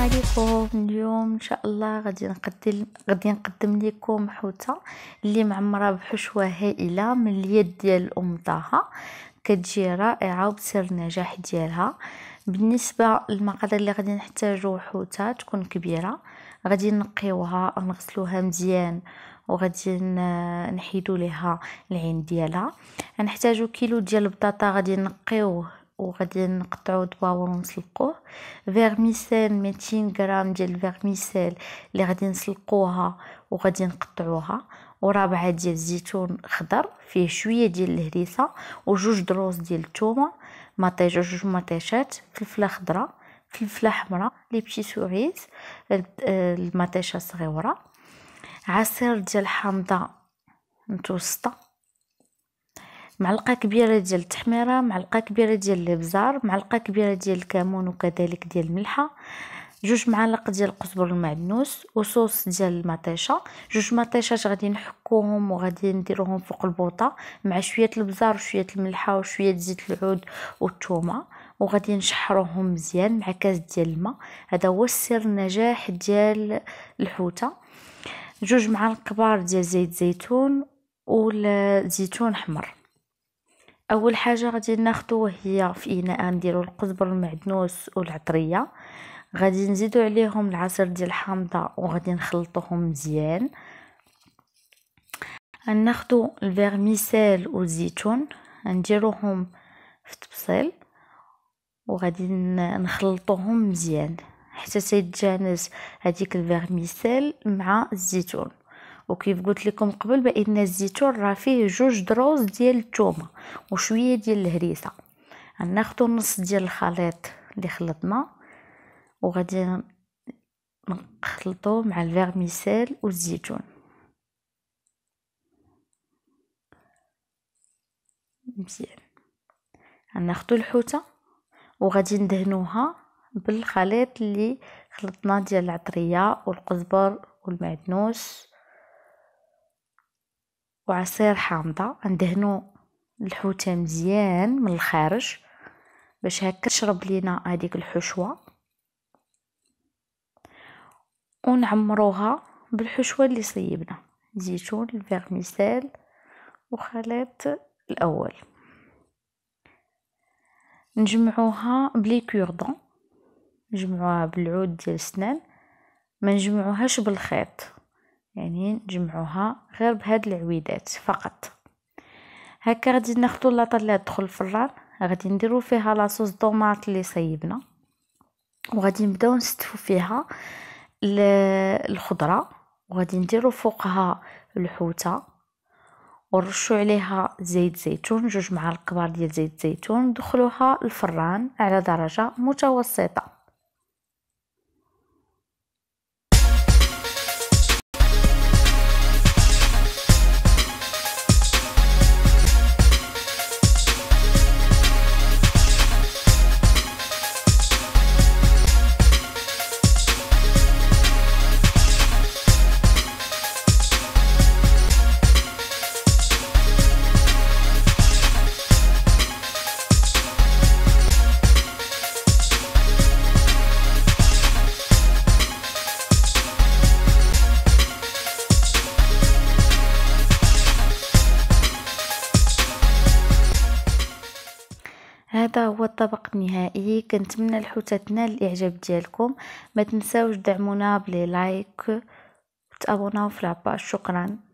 عليكم اليوم ان شاء الله غادي نقدم غادي نقدم لكم حوته اللي معمره بحشوه هائله من اليد ديال الام طه كتجي رائعه وبسر النجاح ديالها بالنسبه للمقادير اللي غادي نحتاجو حوته تكون كبيره غادي نقيوها نغسلوها مزيان وغادي نحيدو ليها العين ديالها نحتاجو كيلو ديال البطاطا غادي نقيوه وغادي نقطعو دواور ونسلقوه فيرميسيل ميتين غرام ديال الفيرميسيل اللي غادي نسلقوها وغادي نقطعوها ورابعه ديال الزيتون خضر فيه شويه ديال الهريسه وجوج دروس ديال الثومه مطيجه جوج مطيشات فلفله خضراء فلفله حمراء لي بيتي سوريز المطيشه صغيره عصير ديال الحامضه متوسطه معلقه كبيره ديال التحميره معلقه كبيره ديال الابزار معلقه كبيره ديال الكمون وكذلك ديال الملحه جوج معالق ديال القزبر المعدنوس وصوص ديال المطيشه جوج مطيشات غادي نحكوهم وغادي نديروهم فوق البوطه مع شويه البزار وشويه الملحه وشويه زيت العود والثومه وغادي نشحروهم مزيان مع كاس ديال الماء هذا هو سر النجاح ديال الحوته جوج معالق كبار ديال زيت زيتون والزيتون احمر اول حاجه غادي ناخذ هي في اناء نديرو القزبر المعدنوس والعطريه غادي نزيدو عليهم العصير ديال الحامضه وغادي نخلطوهم مزيان ناخذ الفيرميسيل والزيتون نديروهم في الطبسيل وغادي نخلطوهم مزيان حتى تيتجانس هذيك الفيرميسيل مع الزيتون وكيف قلت لكم قبل بان الزيتون راه فيه جوج دروز ديال الثومه وشويه ديال الهريسه غناخذ نص ديال الخليط اللي خلطنا وغادي نخلطو مع الفيرميسيل والزيتون مزيان غناخذ الحوته وغادي ندهنوها بالخليط اللي خلطنا ديال العطريه والقزبر والمعدنوس وعصير حامضه ندهنو الحوته مزيان من الخارج باش هكا تشرب لينا هذيك الحشوه ونعمروها بالحشوه اللي صيبنا زيتون الفيرميسيل وخليط الاول نجمعوها بلي كوردون نجمعوها بالعود ديال السنان ما نجمعوهاش بالخيط يعني نجمعوها غير بهاد العويدات فقط هكا غادي ناخذوا لاطه اللي تدخل الفران غادي نديرو فيها لاصوص طوماط اللي صيبنا وغادي نبداو نستفو فيها الخضره وغادي نديرو فوقها الحوته ونرشو عليها زيت زيتون جوج معالق كبار ديال زيت زيتون ندخلوها الفران على درجه متوسطه هذا هو الطبق النهائي كنتمنى الحوته تنال الاعجاب ديالكم ما تنساوش دعمونا بلي لايك وتابوناو في لاباج شكرا